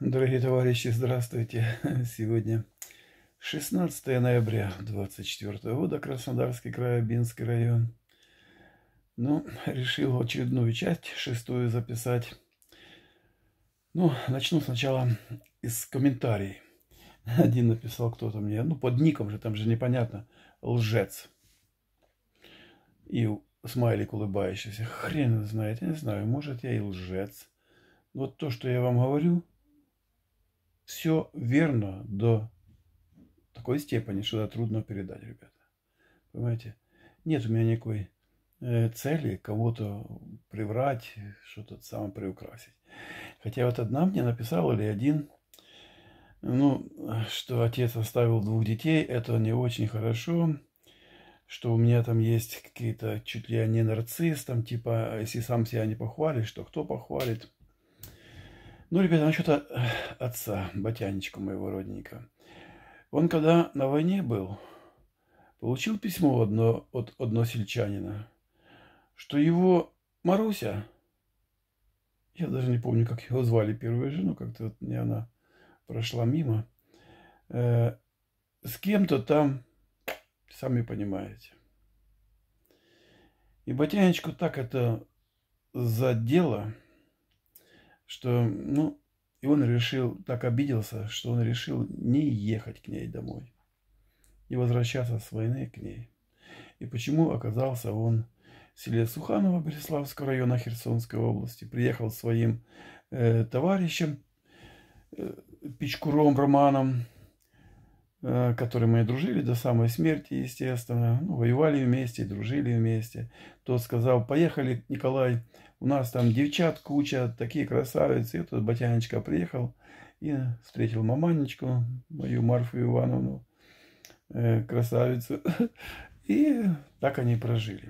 Дорогие товарищи, здравствуйте! Сегодня 16 ноября 24 года, Краснодарский край, Бинский район. Ну, решил очередную часть, шестую записать. Ну, начну сначала из комментариев. Один написал кто-то мне, ну, под ником же, там же непонятно, лжец. И смайлик улыбающийся. Хрен знает, я не знаю, может я и лжец. Вот то, что я вам говорю – все верно до такой степени, что это трудно передать, ребята. Понимаете? Нет у меня никакой э, цели кого-то приврать, что-то сам приукрасить. Хотя вот одна мне написала, или один, ну, что отец оставил двух детей, это не очень хорошо, что у меня там есть какие-то, чуть ли не нарцисс, там типа, если сам себя не похвалишь, то кто похвалит – ну, ребята, насчет э, отца, Ботяничку моего родненького. Он когда на войне был, получил письмо одно, от сельчанина, что его Маруся, я даже не помню, как его звали, первую жену, как-то вот мне она прошла мимо, э, с кем-то там, сами понимаете. И Ботяничку так это задело, что, ну, и он решил, так обиделся, что он решил не ехать к ней домой и возвращаться с войны к ней. И почему оказался он в селе Суханово Береславского района Херсонской области, приехал своим э, товарищем, э, Пичкуром Романом, э, который мы дружили до самой смерти, естественно, ну, воевали вместе, дружили вместе. Тот сказал, поехали, Николай, у нас там девчат куча, такие красавицы. И тут Батянечка приехал и встретил маманечку, мою Марфу Ивановну, э, красавицу. И так они прожили.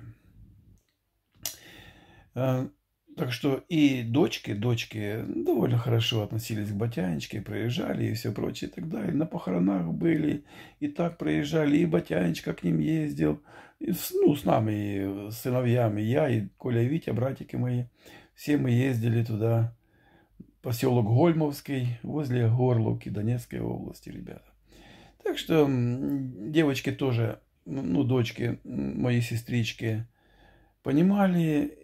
Э, так что и дочки, дочки довольно хорошо относились к Батянечке, проезжали и все прочее и так далее. На похоронах были, и так проезжали, и Батянечка к ним ездил. И, ну, с нами, и с сыновьями, я и Коля и Витя, братики мои. Все мы ездили туда. Поселок Гольмовский, возле Горловки Донецкой области, ребята. Так что девочки тоже, ну, дочки, мои сестрички, понимали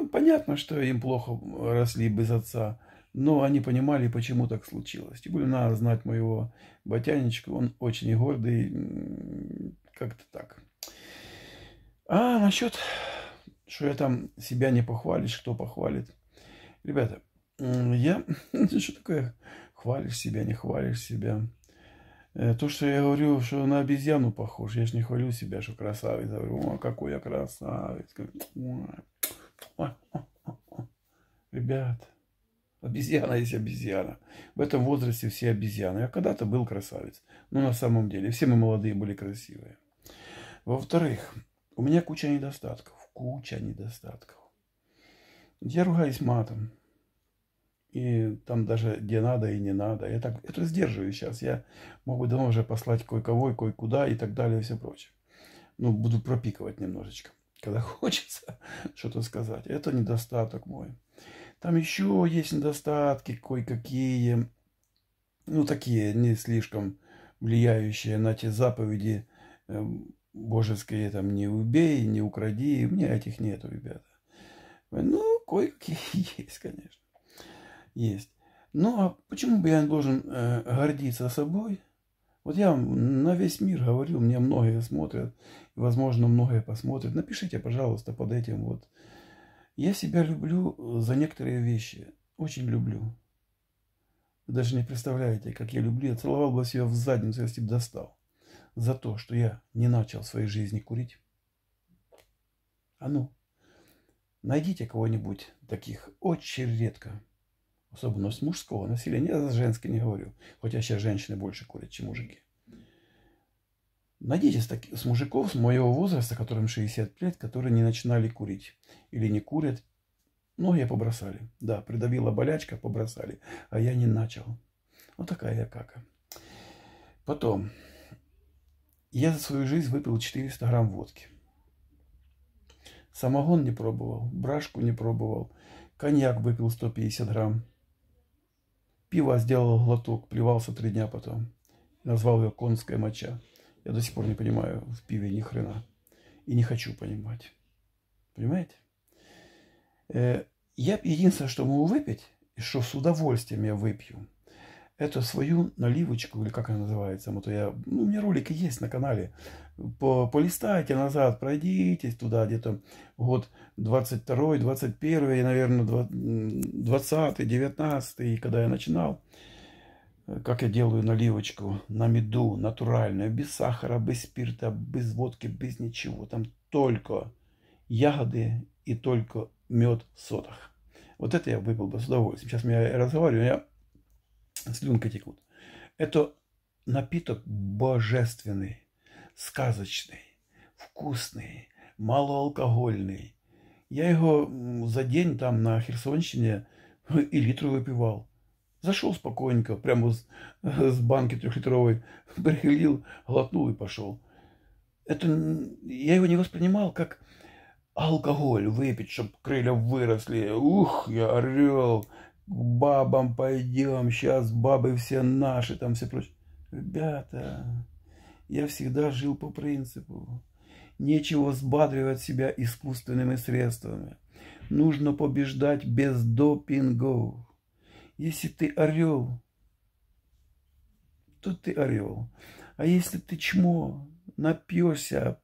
ну, понятно, что им плохо э, росли без отца, но они понимали, почему так случилось. Тем более, надо знать моего батянечка, он очень гордый, как-то так. А насчет, что я там себя не похвалишь, кто похвалит. Ребята, я... Что такое хвалишь себя, не хвалишь себя? Э, то, что я говорю, что на обезьяну похож, я же не хвалю себя, что красавец. Я говорю, о, какой я красавец. Ребят, обезьяна есть обезьяна. В этом возрасте все обезьяны. Я когда-то был красавец. Но на самом деле все мы молодые были красивые. Во-вторых, у меня куча недостатков. Куча недостатков. Я ругаюсь матом. И там даже где надо и не надо. Я так это сдерживаю сейчас. Я могу давно уже послать кое-кого и кое-куда и так далее и все прочее. Ну, буду пропиковать немножечко когда хочется что-то сказать. Это недостаток мой. Там еще есть недостатки кое-какие, ну, такие не слишком влияющие на те заповеди эм, божеские, там, не убей, не укради. У меня этих нету, ребята. Ну, кое-какие есть, конечно. Есть. Ну, а почему бы я не должен э, гордиться собой? Вот я на весь мир говорю, мне многие смотрят возможно, многое посмотрит. Напишите, пожалуйста, под этим вот. Я себя люблю э, за некоторые вещи. Очень люблю. Вы даже не представляете, как я люблю. Я целовал бы себя в задницу, если бы достал. За то, что я не начал в своей жизни курить. А ну, найдите кого-нибудь таких очень редко. Особенно с мужского населения. Я за женское не говорю. Хотя сейчас женщины больше курят, чем мужики. Надейтесь таки, с мужиков с моего возраста, которым 60 лет, которые не начинали курить или не курят, ну, я побросали. Да, придавила болячка, побросали, а я не начал. Вот такая я кака. Потом, я за свою жизнь выпил 400 грамм водки. Самогон не пробовал, брашку не пробовал, коньяк выпил 150 грамм. Пиво сделал глоток, плевался три дня потом. Назвал ее конская моча. Я до сих пор не понимаю в пиве ни хрена. И не хочу понимать. Понимаете? Э, я единственное, что могу выпить, и что с удовольствием я выпью, это свою наливочку, или как она называется, вот я, ну, у меня ролики есть на канале, по, полистайте назад, пройдитесь туда, где-то год 22 21 наверное, 20 19 когда я начинал, как я делаю наливочку на меду, натуральную, без сахара, без спирта, без водки, без ничего. Там только ягоды и только мед в сотах. Вот это я выпил бы с удовольствием. Сейчас я разговариваю, я слюнка текут. Это напиток божественный, сказочный, вкусный, малоалкогольный. Я его за день там на Херсонщине и литр выпивал. Зашел спокойненько, прямо с, с банки трехлитровой, прихилил, глотнул и пошел. Это я его не воспринимал как алкоголь выпить, чтобы крылья выросли. Ух, я орел, к бабам пойдем, сейчас бабы все наши, там все прочее. Ребята, я всегда жил по принципу. Нечего сбадривать себя искусственными средствами. Нужно побеждать без допингов. Если ты орел, то ты орел. А если ты чмо, напьешься,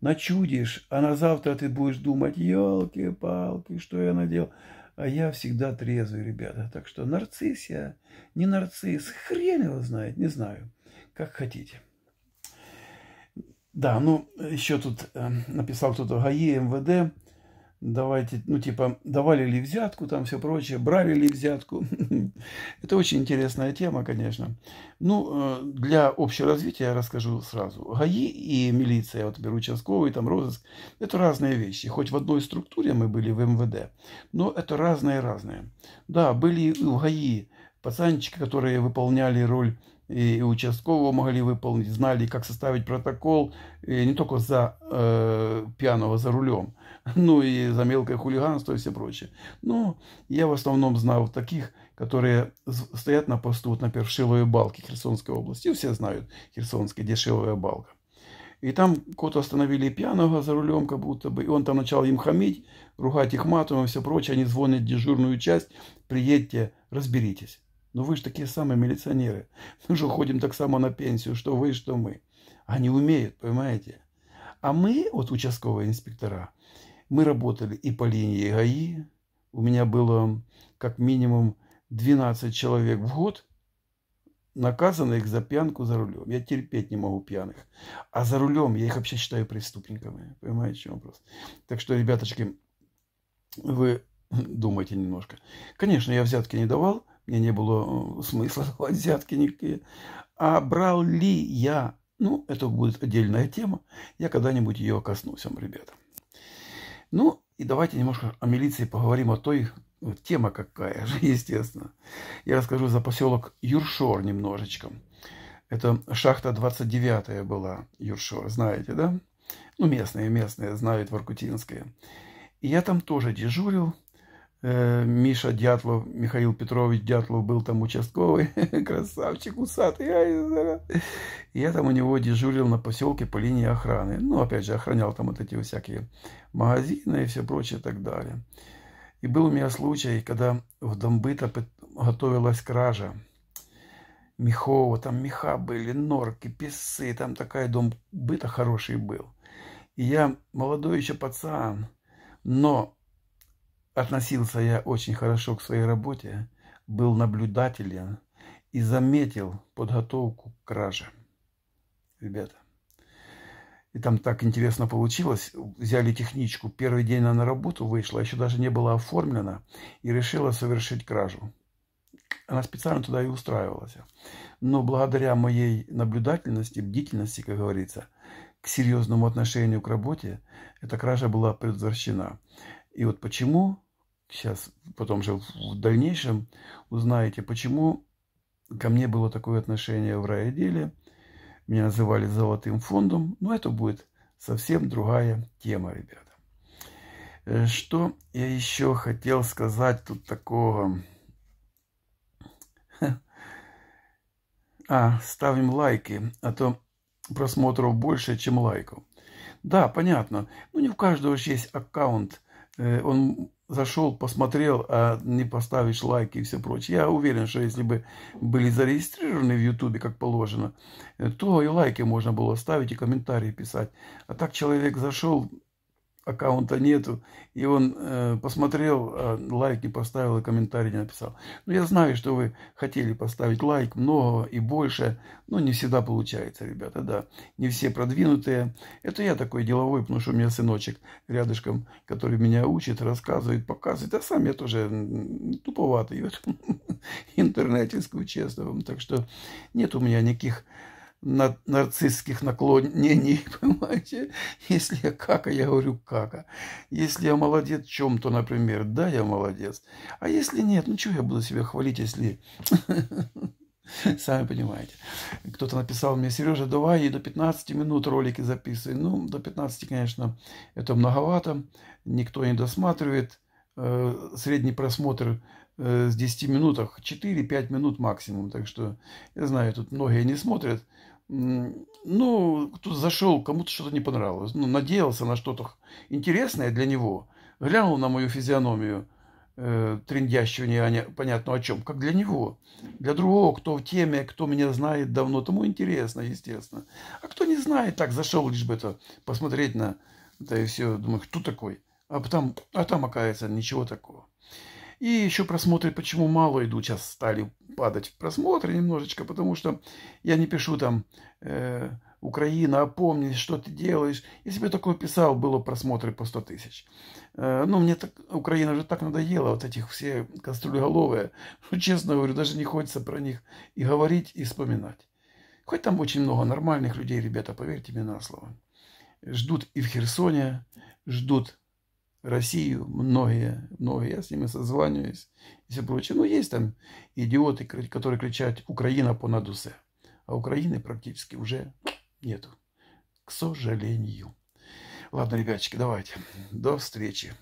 начудишь, а на завтра ты будешь думать, елки-палки, что я надел. А я всегда трезвый, ребята. Так что нарцисс я, не нарцисс, хрен его знает, не знаю. Как хотите. Да, ну, еще тут э, написал кто-то ГАИ, МВД давайте, ну, типа, давали ли взятку, там все прочее, брали ли взятку. Это очень интересная тема, конечно. Ну, э, для общего развития я расскажу сразу. ГАИ и милиция, вот беру участковый, там розыск, это разные вещи. Хоть в одной структуре мы были в МВД, но это разные-разные. Да, были и в ГАИ пацанчики, которые выполняли роль и участкового могли выполнить, знали, как составить протокол, не только за э, пьяного за рулем, ну и за мелкое хулиганство и все прочее. Но ну, я в основном знал таких, которые стоят на посту вот, на Першиловой балке Херсонской области. Все знают Херсонская дешевая балка. И там кого-то остановили пьяного за рулем, как будто бы. И он там начал им хамить, ругать их матом и все прочее. Они звонят дежурную часть. Приедьте, разберитесь. Ну вы же такие самые милиционеры. Мы же уходим так само на пенсию, что вы, что мы. Они умеют, понимаете? А мы, вот участковые инспектора, мы работали и по линии ГАИ. У меня было как минимум 12 человек в год, наказанных за пьянку за рулем. Я терпеть не могу пьяных. А за рулем я их вообще считаю преступниками. Понимаете, в чем вопрос? Так что, ребяточки, вы думайте немножко. Конечно, я взятки не давал, мне не было э, смысла давать взятки никакие. А брал ли я? Ну, это будет отдельная тема. Я когда-нибудь ее коснусь вам, ребята. Ну, и давайте немножко о милиции поговорим, о а той э, тема какая же, естественно. Я расскажу за поселок Юршор немножечко. Это шахта 29 была, Юршор, знаете, да? Ну, местные, местные, знают, воркутинская. И я там тоже дежурил. Э, Миша Дятлов, Михаил Петрович Дятлов был там участковый, красавчик усатый. Я там у него дежурил на поселке по линии охраны. Ну, опять же, охранял там вот эти всякие магазины и все прочее и так далее. И был у меня случай, когда в Домбыта готовилась кража. Мехова, там меха были, норки, песы, там такая дом быта хороший был. И я молодой еще пацан, но Относился я очень хорошо к своей работе, был наблюдателен и заметил подготовку к краже. Ребята, и там так интересно получилось. Взяли техничку. Первый день она на работу вышла, еще даже не была оформлена. И решила совершить кражу. Она специально туда и устраивалась. Но благодаря моей наблюдательности, бдительности, как говорится, к серьезному отношению к работе, эта кража была предотвращена. И вот почему сейчас, потом же в дальнейшем узнаете, почему ко мне было такое отношение в райотделе. Меня называли золотым фондом, но ну, это будет совсем другая тема, ребята. Э, что я еще хотел сказать тут такого? А, ставим лайки, а то просмотров больше, чем лайков. Да, понятно. Ну, не у каждого же есть аккаунт. Э, он зашел, посмотрел, а не поставишь лайки и все прочее. Я уверен, что если бы были зарегистрированы в Ютубе, как положено, то и лайки можно было ставить, и комментарии писать. А так человек зашел, аккаунта нету, и он э, посмотрел, э, лайк не поставил и комментарий не написал. Но ну, я знаю, что вы хотели поставить лайк, много и больше, но не всегда получается, ребята, да. Не все продвинутые. Это я такой деловой, потому что у меня сыночек рядышком, который меня учит, рассказывает, показывает. А сам я тоже туповатый в интернете, честно вам. Так что нет у меня никаких на нарциссских наклонений, понимаете? Если я кака, я говорю кака. Если я молодец в чем-то, например, да, я молодец. А если нет, ну чего я буду себя хвалить, если... Сами понимаете. Кто-то написал мне, Сережа, давай и до 15 минут ролики записывай. Ну, до 15, конечно, это многовато. Никто не досматривает. Э, средний просмотр э, с 10 минутах 4-5 минут максимум. Так что, я знаю, тут многие не смотрят ну, кто-то зашел, кому-то что-то не понравилось, ну, надеялся на что-то интересное для него, глянул на мою физиономию, э, трендящую, не понятно о чем, как для него. Для другого, кто в теме, кто меня знает давно, тому интересно, естественно. А кто не знает, так зашел лишь бы это посмотреть на, да и все, думаю, кто такой? А потом, а там оказывается, ничего такого. И еще просмотры, почему мало идут, сейчас стали падать просмотры немножечко, потому что я не пишу там э, «Украина, опомнись, что ты делаешь». Если бы я такое писал, было просмотры по 100 тысяч. Э, ну, мне так, Украина уже так надоела, вот этих все кастрюлеголовые, что, ну, честно говорю, даже не хочется про них и говорить, и вспоминать. Хоть там очень много нормальных людей, ребята, поверьте мне на слово. Ждут и в Херсоне, ждут Россию многие, многие, я с ними созваниваюсь и все прочее. Ну, есть там идиоты, которые кричат «Украина по надусе», а Украины практически уже нету, к сожалению. Ладно, ребятчики, давайте, до встречи.